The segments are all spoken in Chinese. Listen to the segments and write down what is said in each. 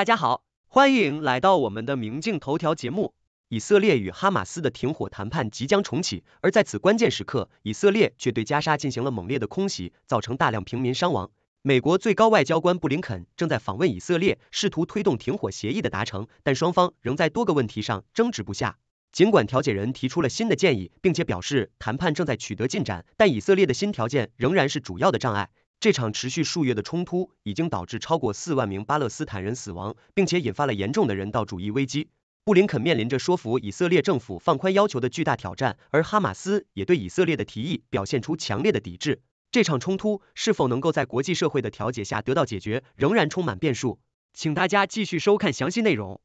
大家好，欢迎来到我们的明镜头条节目。以色列与哈马斯的停火谈判即将重启，而在此关键时刻，以色列却对加沙进行了猛烈的空袭，造成大量平民伤亡。美国最高外交官布林肯正在访问以色列，试图推动停火协议的达成，但双方仍在多个问题上争执不下。尽管调解人提出了新的建议，并且表示谈判正在取得进展，但以色列的新条件仍然是主要的障碍。这场持续数月的冲突已经导致超过四万名巴勒斯坦人死亡，并且引发了严重的人道主义危机。布林肯面临着说服以色列政府放宽要求的巨大挑战，而哈马斯也对以色列的提议表现出强烈的抵制。这场冲突是否能够在国际社会的调解下得到解决，仍然充满变数。请大家继续收看详细内容。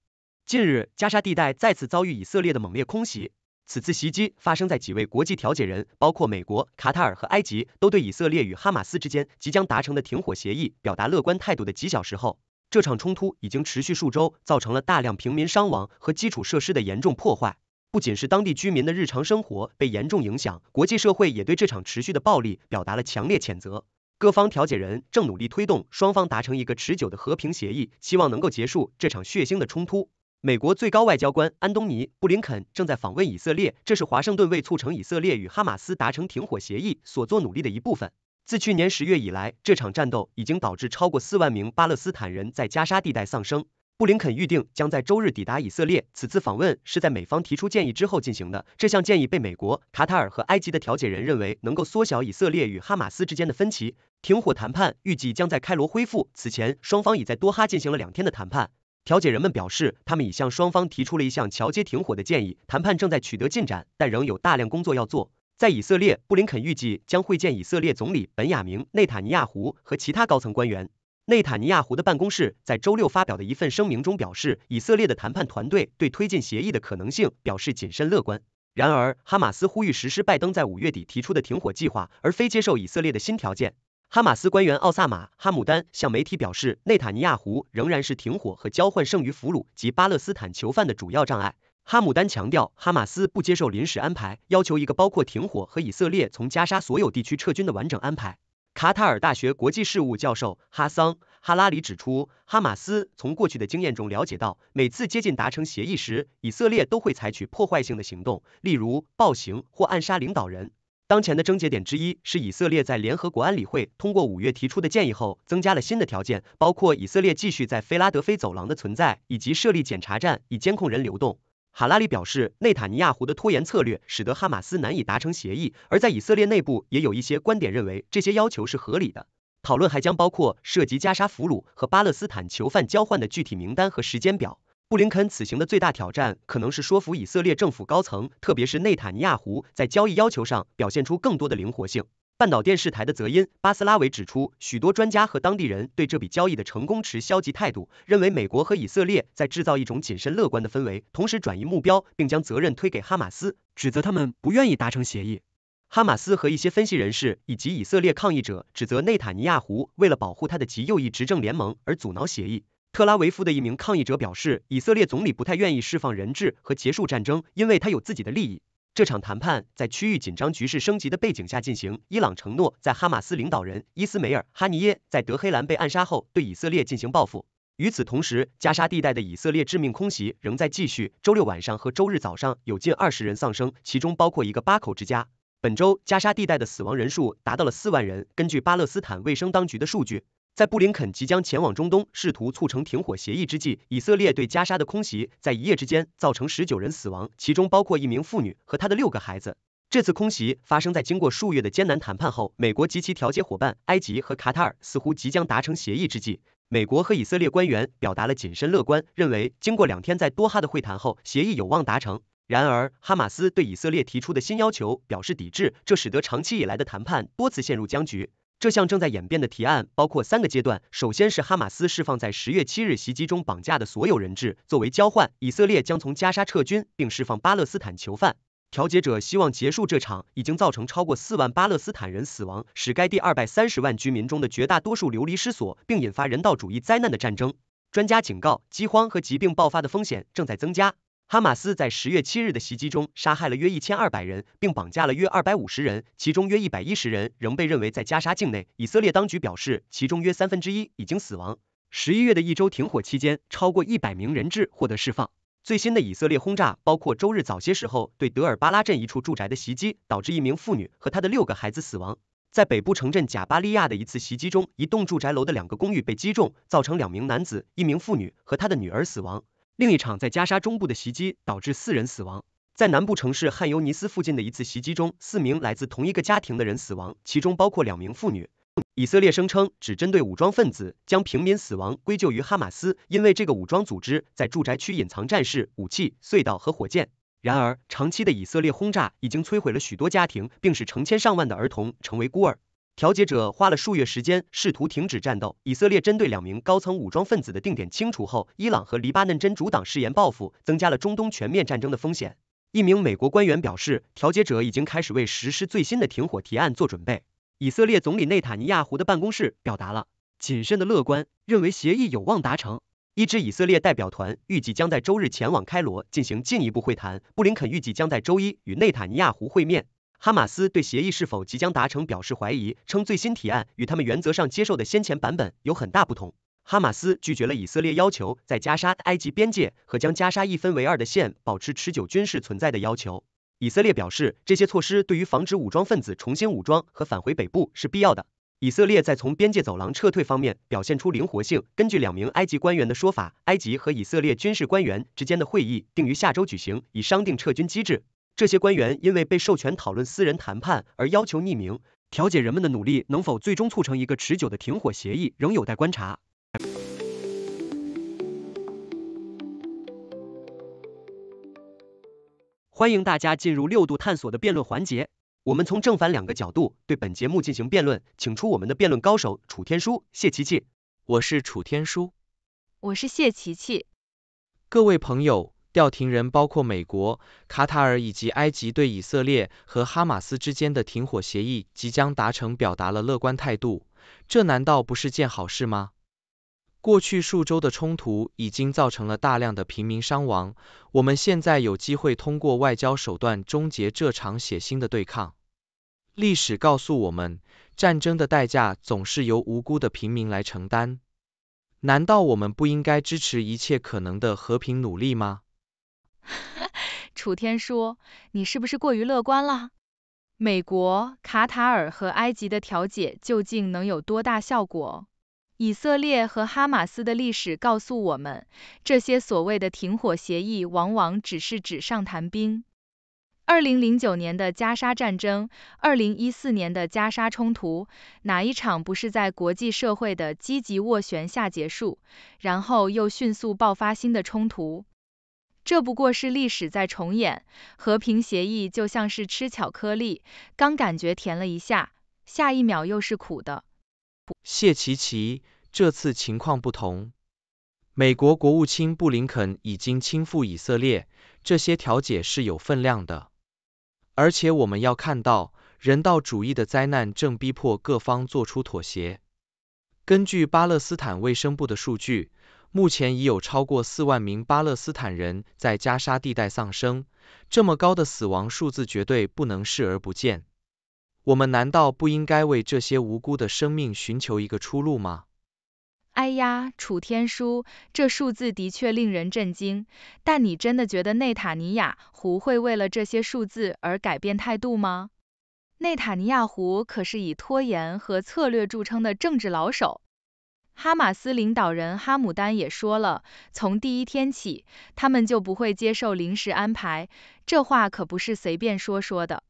近日，加沙地带再次遭遇以色列的猛烈空袭。此次袭击发生在几位国际调解人，包括美国、卡塔尔和埃及，都对以色列与哈马斯之间即将达成的停火协议表达乐观态度的几小时后。这场冲突已经持续数周，造成了大量平民伤亡和基础设施的严重破坏。不仅是当地居民的日常生活被严重影响，国际社会也对这场持续的暴力表达了强烈谴责。各方调解人正努力推动双方达成一个持久的和平协议，希望能够结束这场血腥的冲突。美国最高外交官安东尼·布林肯正在访问以色列，这是华盛顿为促成以色列与哈马斯达成停火协议所做努力的一部分。自去年十月以来，这场战斗已经导致超过四万名巴勒斯坦人在加沙地带丧生。布林肯预定将在周日抵达以色列。此次访问是在美方提出建议之后进行的，这项建议被美国、卡塔尔和埃及的调解人认为能够缩小以色列与哈马斯之间的分歧。停火谈判预计将在开罗恢复，此前双方已在多哈进行了两天的谈判。调解人们表示，他们已向双方提出了一项桥接停火的建议，谈判正在取得进展，但仍有大量工作要做。在以色列，布林肯预计将会见以色列总理本雅明·内塔尼亚胡和其他高层官员。内塔尼亚胡的办公室在周六发表的一份声明中表示，以色列的谈判团队对推进协议的可能性表示谨慎乐观。然而，哈马斯呼吁实施拜登在五月底提出的停火计划，而非接受以色列的新条件。哈马斯官员奥萨马·哈姆丹向媒体表示，内塔尼亚胡仍然是停火和交换剩余俘虏及巴勒斯坦囚犯的主要障碍。哈姆丹强调，哈马斯不接受临时安排，要求一个包括停火和以色列从加沙所有地区撤军的完整安排。卡塔尔大学国际事务教授哈桑·哈拉里指出，哈马斯从过去的经验中了解到，每次接近达成协议时，以色列都会采取破坏性的行动，例如暴行或暗杀领导人。当前的症结点之一是以色列在联合国安理会通过五月提出的建议后，增加了新的条件，包括以色列继续在菲拉德菲走廊的存在，以及设立检查站以监控人流动。哈拉里表示，内塔尼亚胡的拖延策略使得哈马斯难以达成协议，而在以色列内部也有一些观点认为这些要求是合理的。讨论还将包括涉及加沙俘虏和巴勒斯坦囚犯交换的具体名单和时间表。布林肯此行的最大挑战可能是说服以色列政府高层，特别是内塔尼亚胡，在交易要求上表现出更多的灵活性。半岛电视台的泽因·巴斯拉维指出，许多专家和当地人对这笔交易的成功持消极态度，认为美国和以色列在制造一种谨慎乐观的氛围，同时转移目标，并将责任推给哈马斯，指责他们不愿意达成协议。哈马斯和一些分析人士以及以色列抗议者指责内塔尼亚胡为了保护他的极右翼执政联盟而阻挠协议。特拉维夫的一名抗议者表示，以色列总理不太愿意释放人质和结束战争，因为他有自己的利益。这场谈判在区域紧张局势升级的背景下进行。伊朗承诺在哈马斯领导人伊斯梅尔·哈尼耶在德黑兰被暗杀后对以色列进行报复。与此同时，加沙地带的以色列致命空袭仍在继续。周六晚上和周日早上有近二十人丧生，其中包括一个八口之家。本周加沙地带的死亡人数达到了四万人，根据巴勒斯坦卫生当局的数据。在布林肯即将前往中东，试图促成停火协议之际，以色列对加沙的空袭在一夜之间造成十九人死亡，其中包括一名妇女和她的六个孩子。这次空袭发生在经过数月的艰难谈判后，美国及其调解伙伴埃及和卡塔尔似乎即将达成协议之际。美国和以色列官员表达了谨慎乐观，认为经过两天在多哈的会谈后，协议有望达成。然而，哈马斯对以色列提出的新要求表示抵制，这使得长期以来的谈判多次陷入僵局。这项正在演变的提案包括三个阶段。首先是哈马斯释放在十月七日袭击中绑架的所有人质，作为交换，以色列将从加沙撤军并释放巴勒斯坦囚犯。调解者希望结束这场已经造成超过四万巴勒斯坦人死亡，使该地二百三十万居民中的绝大多数流离失所，并引发人道主义灾难的战争。专家警告，饥荒和疾病爆发的风险正在增加。哈马斯在十月七日的袭击中杀害了约一千二百人，并绑架了约二百五十人，其中约一百一十人仍被认为在加沙境内。以色列当局表示，其中约三分之一已经死亡。十一月的一周停火期间，超过一百名人质获得释放。最新的以色列轰炸包括周日早些时候对德尔巴拉镇一处住宅的袭击，导致一名妇女和她的六个孩子死亡。在北部城镇贾巴利亚的一次袭击中，一栋住宅楼的两个公寓被击中，造成两名男子、一名妇女和他的女儿死亡。另一场在加沙中部的袭击导致四人死亡。在南部城市汉尤尼斯附近的一次袭击中，四名来自同一个家庭的人死亡，其中包括两名妇女。以色列声称只针对武装分子，将平民死亡归咎于哈马斯，因为这个武装组织在住宅区隐藏战士、武器、隧道和火箭。然而，长期的以色列轰炸已经摧毁了许多家庭，并使成千上万的儿童成为孤儿。调解者花了数月时间试图停止战斗。以色列针对两名高层武装分子的定点清除后，伊朗和黎巴嫩真主党誓言报复，增加了中东全面战争的风险。一名美国官员表示，调解者已经开始为实施最新的停火提案做准备。以色列总理内塔尼亚胡的办公室表达了谨慎的乐观，认为协议有望达成。一支以色列代表团预计将在周日前往开罗进行进一步会谈。布林肯预计将在周一与内塔尼亚胡会面。哈马斯对协议是否即将达成表示怀疑，称最新提案与他们原则上接受的先前版本有很大不同。哈马斯拒绝了以色列要求在加沙埃及边界和将加沙一分为二的线保持持久军事存在的要求。以色列表示，这些措施对于防止武装分子重新武装和返回北部是必要的。以色列在从边界走廊撤退方面表现出灵活性。根据两名埃及官员的说法，埃及和以色列军事官员之间的会议定于下周举行，以商定撤军机制。这些官员因为被授权讨论私人谈判而要求匿名。调解人们的努力能否最终促成一个持久的停火协议，仍有待观察。欢迎大家进入六度探索的辩论环节，我们从正反两个角度对本节目进行辩论，请出我们的辩论高手楚天舒、谢琪琪。我是楚天舒，我是谢琪琪。各位朋友。调停人包括美国、卡塔尔以及埃及，对以色列和哈马斯之间的停火协议即将达成表达了乐观态度。这难道不是件好事吗？过去数周的冲突已经造成了大量的平民伤亡，我们现在有机会通过外交手段终结这场血腥的对抗。历史告诉我们，战争的代价总是由无辜的平民来承担。难道我们不应该支持一切可能的和平努力吗？楚天说：“你是不是过于乐观了？美国、卡塔尔和埃及的调解究竟能有多大效果？以色列和哈马斯的历史告诉我们，这些所谓的停火协议往往只是纸上谈兵。2009年的加沙战争，2014年的加沙冲突，哪一场不是在国际社会的积极斡旋下结束，然后又迅速爆发新的冲突？”这不过是历史在重演，和平协议就像是吃巧克力，刚感觉甜了一下，下一秒又是苦的。谢奇奇，这次情况不同。美国国务卿布林肯已经亲赴以色列，这些调解是有分量的。而且我们要看到，人道主义的灾难正逼迫各方做出妥协。根据巴勒斯坦卫生部的数据。目前已有超过四万名巴勒斯坦人在加沙地带丧生，这么高的死亡数字绝对不能视而不见。我们难道不应该为这些无辜的生命寻求一个出路吗？哎呀，楚天舒，这数字的确令人震惊。但你真的觉得内塔尼亚胡会为了这些数字而改变态度吗？内塔尼亚胡可是以拖延和策略著称的政治老手。哈马斯领导人哈姆丹也说了，从第一天起，他们就不会接受临时安排。这话可不是随便说说的。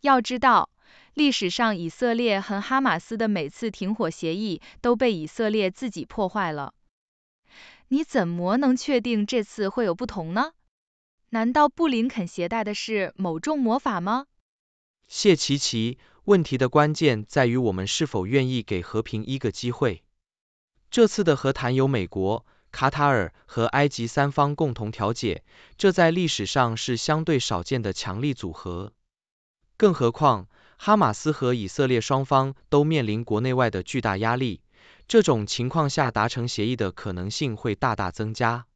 要知道，历史上以色列和哈马斯的每次停火协议都被以色列自己破坏了。你怎么能确定这次会有不同呢？难道布林肯携带的是某种魔法吗？谢奇奇，问题的关键在于我们是否愿意给和平一个机会。这次的和谈由美国、卡塔尔和埃及三方共同调解，这在历史上是相对少见的强力组合。更何况，哈马斯和以色列双方都面临国内外的巨大压力，这种情况下达成协议的可能性会大大增加。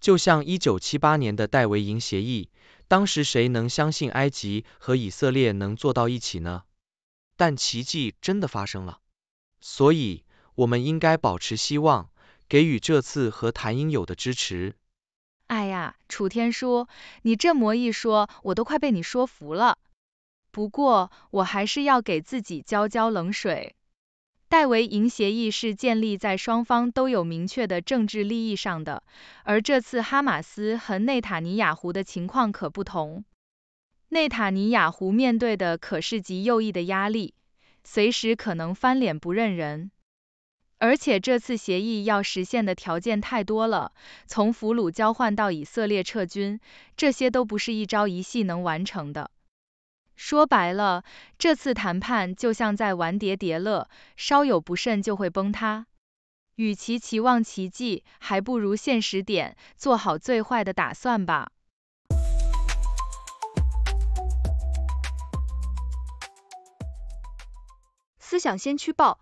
就像一九七八年的戴维营协议，当时谁能相信埃及和以色列能做到一起呢？但奇迹真的发生了，所以。我们应该保持希望，给予这次和谈应有的支持。哎呀，楚天舒，你这么一说，我都快被你说服了。不过，我还是要给自己浇浇冷水。戴维营协议是建立在双方都有明确的政治利益上的，而这次哈马斯和内塔尼亚胡的情况可不同。内塔尼亚胡面对的可是极右翼的压力，随时可能翻脸不认人。而且这次协议要实现的条件太多了，从俘虏交换到以色列撤军，这些都不是一朝一夕能完成的。说白了，这次谈判就像在玩叠叠乐，稍有不慎就会崩塌。与其期望奇迹，还不如现实点，做好最坏的打算吧。思想先驱报。